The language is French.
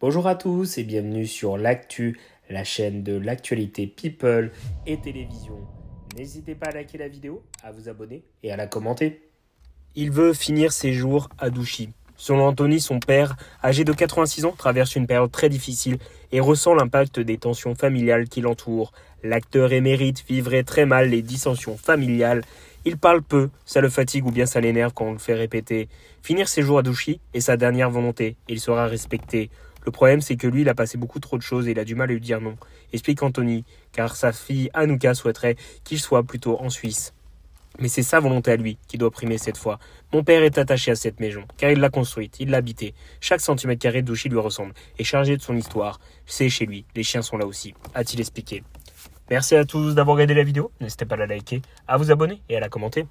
Bonjour à tous et bienvenue sur l'actu, la chaîne de l'actualité people et télévision. N'hésitez pas à liker la vidéo, à vous abonner et à la commenter. Il veut finir ses jours à Douchy. Selon Anthony, son père, âgé de 86 ans, traverse une période très difficile et ressent l'impact des tensions familiales qui l'entourent. L'acteur émérite vivrait très mal les dissensions familiales il parle peu, ça le fatigue ou bien ça l'énerve quand on le fait répéter. Finir ses jours à Douchy est sa dernière volonté, il sera respecté. Le problème, c'est que lui, il a passé beaucoup trop de choses et il a du mal à lui dire non, explique Anthony, car sa fille Anouka souhaiterait qu'il soit plutôt en Suisse. Mais c'est sa volonté à lui qui doit primer cette fois. Mon père est attaché à cette maison, car il l'a construite, il l'a habitée. Chaque centimètre carré d'Ouchi lui ressemble, et chargé de son histoire. C'est chez lui, les chiens sont là aussi, a-t-il expliqué. Merci à tous d'avoir regardé la vidéo, n'hésitez pas à la liker, à vous abonner et à la commenter.